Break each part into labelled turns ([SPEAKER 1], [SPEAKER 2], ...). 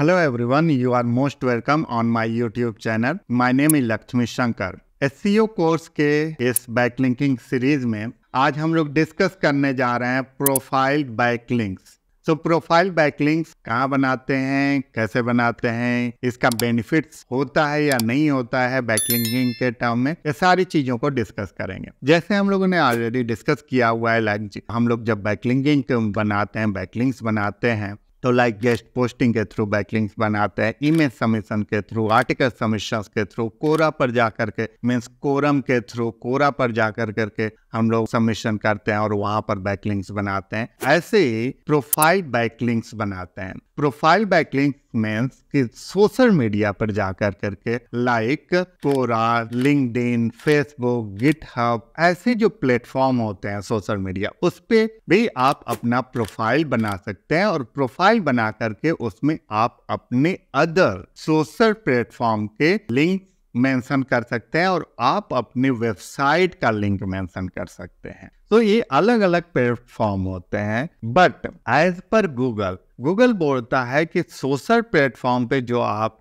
[SPEAKER 1] Hello everyone, you are most welcome on my YouTube channel. My name is Lakshmi Shankar. E SEO course के इस backlinking series में आज हम लोग discuss करने जा रहे हैं प्रोफाइल बैकलिंक्स तो प्रोफाइल बैकलिंक्स कहाँ बनाते हैं कैसे बनाते हैं इसका बेनिफिट्स होता है या नहीं होता है बैकलिंकिंग के टर्म में ये सारी चीजों को डिस्कस करेंगे जैसे हम लोगों ने ऑलरेडी डिस्कस किया हुआ है लाइक हम लोग जब बैकलिंकिंग बनाते हैं बैकलिंक्स बनाते हैं तो लाइक गेस्ट पोस्टिंग के थ्रू बैकलिंक्स बनाते हैं इमेज समिशन के थ्रू आर्टिकल समिशन के थ्रू कोरा पर जा के मीन्स कोरम के थ्रू कोरा पर जा कर करके हम लोग सबमिशन करते हैं और वहां पर बैकलिंक्स बनाते हैं ऐसे ही प्रोफाइल बैकलिंक्स बनाते हैं प्रोफाइल बैकलिंक्स मैंस के सोशल मीडिया पर जाकर करके like Quora LinkedIn Facebook Git ऐसे जो प्लेटफॉर्म होते हैं सोशल मीडिया उस पर भी आप अपना प्रोफाइल बना सकते हैं और प्रोफाइल बना करके उसमें आप अपने अदर सोशल प्लेटफॉर्म के लिंक मेंशन कर सकते हैं और आप अपनी वेबसाइट का लिंक मेंशन कर सकते हैं तो ये अलग अलग प्लेटफॉर्म होते हैं but as per Google Google बोलता है कि सोशल प्लेटफॉर्म पे जो आपके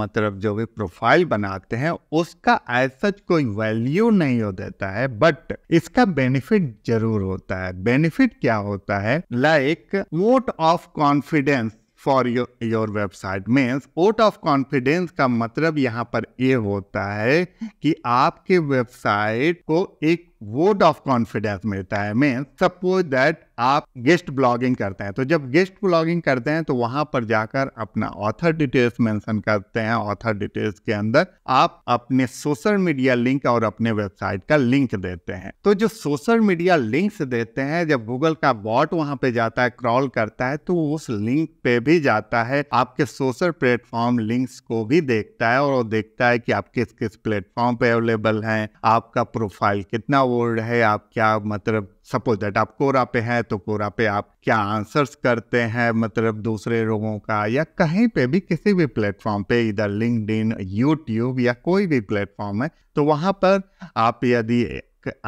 [SPEAKER 1] मतलब जो भी प्रोफाइल बनाते हैं उसका एज सच कोई वैल्यू नहीं हो देता है बट इसका बेनिफिट जरूर होता है बेनिफिट क्या होता है like vote of confidence for your website means vote of confidence का मतलब यहाँ पर ये होता है कि आपके वेबसाइट को एक वोट ऑफ कॉन्फिडेंस मिलता है मीन सपोज दैट आप गेस्ट ब्लॉगिंग करते हैं तो जब गेस्ट ब्लॉगिंग करते हैं तो वहां पर जाकर अपना ऑथर डिटेल्स मेंशन करते हैं ऑथर डिटेल्स के अंदर आप अपने सोशल मीडिया लिंक और अपने वेबसाइट का लिंक देते हैं तो जो सोशल मीडिया लिंक्स देते हैं जब गूगल का बॉट वहां पे जाता है क्रॉल करता है तो उस लिंक पे भी जाता है आपके सोशल प्लेटफॉर्म लिंक्स को भी देखता है और वो देखता है कि आप किस किस प्लेटफॉर्म पे अवेलेबल हैं आपका प्रोफाइल कितना वर्ड है आप क्या मतलब सपोज दैट आप कोरा पे हैं तो कोरा पे आप क्या आंसर्स करते हैं मतलब दूसरे लोगों का या कहीं पे भी किसी भी प्लेटफॉर्म पे इधर लिंकड इन यूट्यूब या कोई भी प्लेटफॉर्म है तो वहाँ पर आप यदि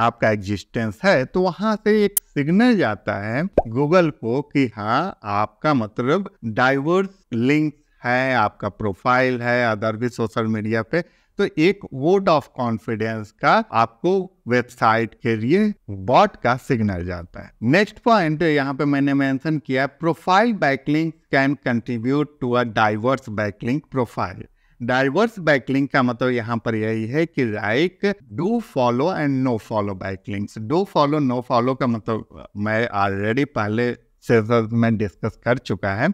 [SPEAKER 1] आपका एग्जिस्टेंस है तो वहाँ से एक सिग्नल जाता है गूगल को कि हाँ आपका मतलब डाइवर्स लिंक है आपका प्रोफाइल है अदर भी सोशल मीडिया पे तो एक वोट ऑफ कॉन्फिडेंस का आपको वेबसाइट के लिए बॉट का सिग्नल जाता है नेक्स्ट पॉइंट यहाँ पे मैंने मेंशन किया profile backlinking can contribute to a diverse backlink profile diverse backlink का मतलब यहाँ पर यही है कि like do follow and no follow backlinks do follow no follow का मतलब मैं ऑलरेडी पहले में डिस्कस कर चुका है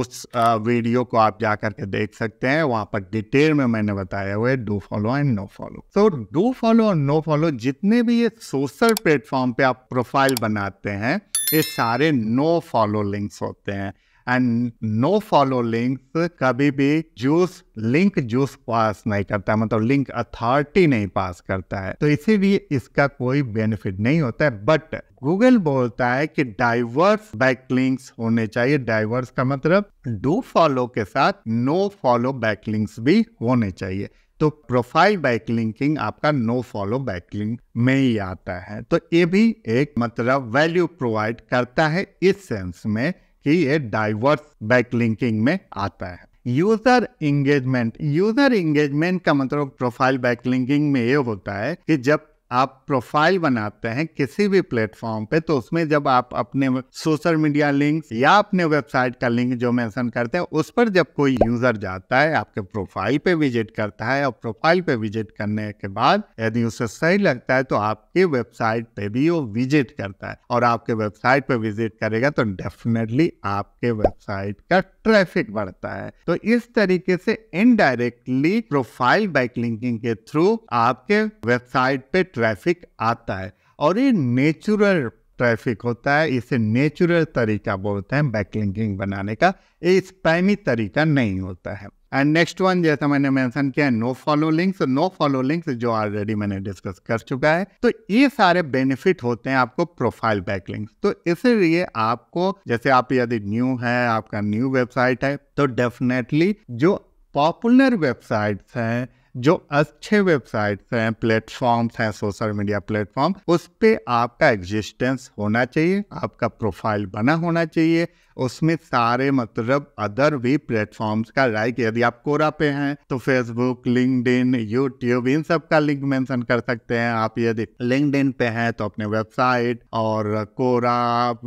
[SPEAKER 1] उस वीडियो को आप जा करके देख सकते हैं वहां पर डिटेल में मैंने बताया हुआ है do follow and no follow तो डू फॉलो और नो फॉलो जितने भी ये सोशल प्लेटफॉर्म पे आप प्रोफाइल बनाते हैं ये सारे नो फॉलो लिंक्स होते हैं एंड नो फॉलो लिंक्स कभी भी जूस लिंक जूस पास नहीं करता मतलब लिंक अथॉरिटी नहीं पास करता है तो इसीलिए इसका कोई बेनिफिट नहीं होता है बट गूगल बोलता है कि डाइवर्स बैकलिंक्स होने चाहिए डाइवर्स का मतलब डू फॉलो के साथ नो फॉलो बैकलिंक्स भी होने चाहिए तो प्रोफाइल बैकलिंकिंग आपका नो फॉलो बैकलिंक में ही आता है तो ये भी एक मतलब वैल्यू प्रोवाइड करता है इस सेंस में कि ये डाइवर्स बैकलिंकिंग में आता है यूजर इंगेजमेंट यूजर इंगेजमेंट का मतलब प्रोफाइल बैकलिंकिंग में ये होता है कि जब आप प्रोफाइल बनाते हैं किसी भी प्लेटफॉर्म पे तो उसमें जब आप अपने सोशल मीडिया लिंक या अपने वेबसाइट का लिंक जो मेंशन करते हैं उस पर जब कोई यूजर जाता है आपके प्रोफाइल पे विजिट करता है और प्रोफाइल पे विजिट करने के बाद यदि उसे सही लगता है तो आपके वेबसाइट पे भी वो विजिट करता है और आपके वेबसाइट पे विजिट करेगा तो डेफिनेटली आपके वेबसाइट का ट्रैफिक बढ़ता है तो इस तरीके से इनडायरेक्टली प्रोफाइल बैकलिंकिंग के थ्रू आपके वेबसाइट पे ट्रैफिक आता है और ये नेचुरल ट्रैफिक होता है इसे नेचुरल तरीका बोलते हैं बैकलिंकिंग बनाने का ये स्पैमी तरीका नहीं होता है एंड नेक्स्ट वन जैसा मैंने मेंशन किया no follow links no follow links जो ऑलरेडी मैंने डिस्कस कर चुका है तो ये सारे बेनिफिट होते हैं आपको प्रोफाइल बैक बैकलिंक्स तो इसीलिए आपको जैसे आप यदि न्यू है आपका न्यू वेबसाइट है तो डेफिनेटली जो पॉपुलर वेबसाइट्स हैं जो अच्छे वेबसाइट्स हैं प्लेटफॉर्म्स हैं सोशल मीडिया प्लेटफॉर्म उस पर आपका एग्जिस्टेंस होना चाहिए आपका प्रोफाइल बना होना चाहिए उसमें सारे मतलब अदर भी प्लेटफॉर्म्स का लाइक यदि आप कोरा पे हैं तो फेसबुक लिंकड यूट्यूब इन सब का लिंक मेंशन कर सकते हैं आप यदि लिंकड पे हैं तो अपने वेबसाइट और कोरा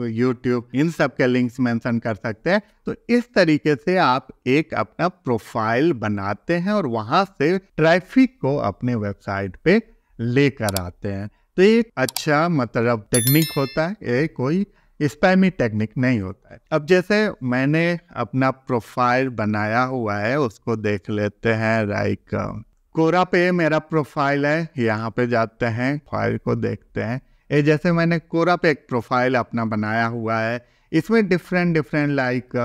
[SPEAKER 1] यूट्यूब इन सब के लिंक्स मेंशन कर सकते हैं तो इस तरीके से आप एक अपना प्रोफाइल बनाते हैं और वहां से ट्रैफिक को अपने वेबसाइट पे लेकर आते हैं तो ये अच्छा मतलब टेक्निक होता है ये कोई स्पैमी टेक्निक नहीं होता है अब जैसे मैंने अपना प्रोफाइल बनाया हुआ है उसको देख लेते हैं लाइक कोरा पे मेरा प्रोफाइल है यहाँ पे जाते हैं फाइल को देखते हैं ये जैसे मैंने कोरा पे एक प्रोफाइल अपना बनाया हुआ है इसमें different different like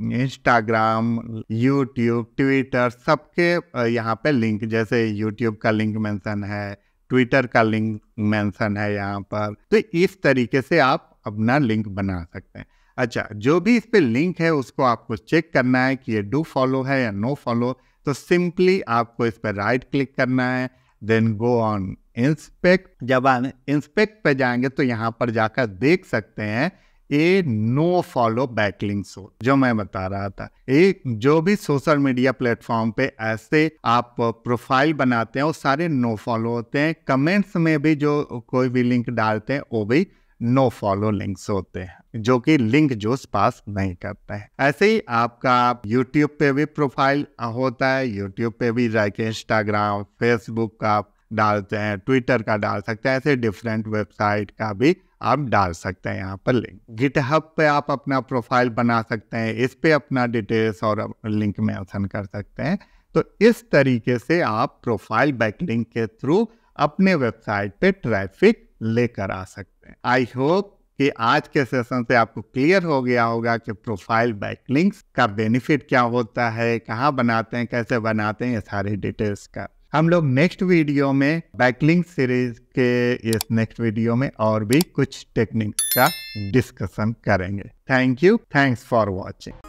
[SPEAKER 1] Instagram YouTube Twitter सबके यहाँ पे लिंक जैसे यूट्यूब का लिंक मेंशन है ट्विटर का लिंक मेंशन है यहाँ पर तो इस तरीके से आप अपना लिंक बना सकते हैं अच्छा जो भी इस पर लिंक है उसको आपको चेक करना है कि ये डू फॉलो है या नो फॉलो तो सिंपली आपको इस पर राइट क्लिक करना है देन गो ऑन इंस्पेक्ट जब आप इंस्पेक्ट पे जाएंगे तो यहाँ पर जाकर देख सकते हैं a no follow backlink so जो मैं बता रहा था एक जो भी सोशल मीडिया प्लेटफॉर्म पे ऐसे आप प्रोफाइल बनाते हैं वो सारे नो फॉलो होते हैं कमेंट्स में भी जो कोई भी लिंक डालते हैं वो भी नो फॉलो लिंक्स होते हैं जो कि लिंक जो पास नहीं करते हैं ऐसे ही आपका यूट्यूब पे भी प्रोफाइल होता है यूट्यूब पे भी जाके इंस्टाग्राम फेसबुक का आप डालते हैं ट्विटर का डाल सकते हैं ऐसे डिफरेंट वेबसाइट का भी आप डाल सकते हैं यहाँ पर लिंक गिटहब पे आप अपना प्रोफाइल बना सकते हैं इस पे अपना डिटेल्स और लिंक मेंशन कर सकते हैं तो इस तरीके से आप प्रोफाइल बैकलिंक के थ्रू अपने वेबसाइट पे ट्रैफिक लेकर आ सकते हैं आई होप कि आज के सेशन से आपको क्लियर हो गया होगा कि प्रोफाइल बैकलिंक्स का बेनिफिट क्या होता है कहाँ बनाते हैं कैसे बनाते हैं ये सारी डिटेल्स का हम लोग नेक्स्ट वीडियो में बैकलिंग सीरीज के इस नेक्स्ट वीडियो में और भी कुछ टेक्निक का डिस्कशन करेंगे thank you thanks for watching